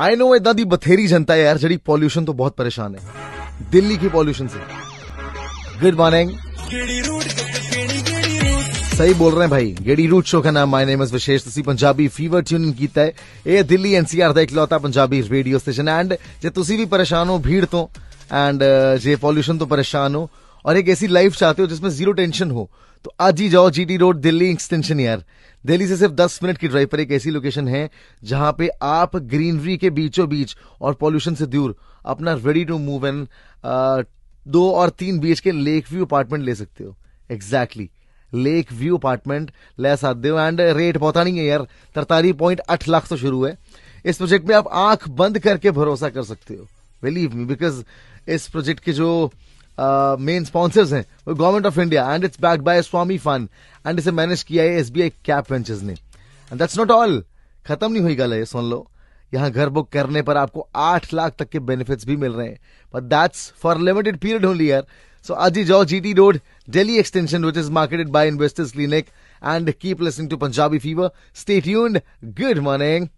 I know इदा दी बथेरी जनता है यार जड़ी पॉल्यूशन तो बहुत परेशान है दिल्ली की पॉल्यूशन से गुड मॉर्निंग सही बोल रहे हैं भाई गेड़ी रूट शो का नाम माय नेम इज विशेष ਤੁਸੀਂ ਪੰਜਾਬੀ ਫੀਵਰ ਟਿਊਨ ਕੀਤਾ ਹੈ ਇਹ ਦਿੱਲੀ ਐਨਸੀਆਰ ਦਾ ਇਕਲੌਤਾ ਪੰਜਾਬੀ ਰੇਡੀਓ ਸਟੇਸ਼ਨ ਐਂਡ ਜੇ ਤੁਸੀਂ ਵੀ ਪਰੇਸ਼ਾਨ ਹੋ ਭੀੜ ਤੋਂ ਐਂਡ ਜੇ ਪੋਲੂਸ਼ਨ ਤੋਂ ਪਰੇਸ਼ਾਨ ਹੋ और एक ऐसी लाइफ चाहते हो जिसमें जीरो टेंशन हो तो आज ही जाओ जीटी रोड दिल्ली एक्सटेंशन यार दिल्ली से सिर्फ दस मिनट की ड्राइव पर एक ऐसी लोकेशन है जहां पे आप ग्रीनरी के बीचों बीच और पॉल्यूशन से दूर अपना रेडी टू मूव एन दो और तीन बीच के लेक व्यू अपार्टमेंट ले सकते हो एग्जैक्टली लेक व्यू अपार्टमेंट ले सकते हो एंड रेट बहुत नहीं है यार तरतारी पॉइंट आठ लाख से तो शुरू है इस प्रोजेक्ट में आप आंख बंद करके भरोसा कर सकते हो बिलीव मी बिकॉज इस प्रोजेक्ट के जो मेन uh, स्पॉन्सर्स हैं government of India and it's backed by Swami fund and इसे मैनेज किया है एसबीआई कैप वेंचर्स ने एंड दैट्स नॉट ऑल खत्म नहीं हुई गल है सुन लो यहां घर बुक करने पर आपको आठ लाख तक के बेनिफिट्स भी मिल रहे हैं but that's for limited period only यार सो आज ही जाओ GT road daily extension which is marketed by investors clinic and keep listening to Punjabi fever stay tuned good morning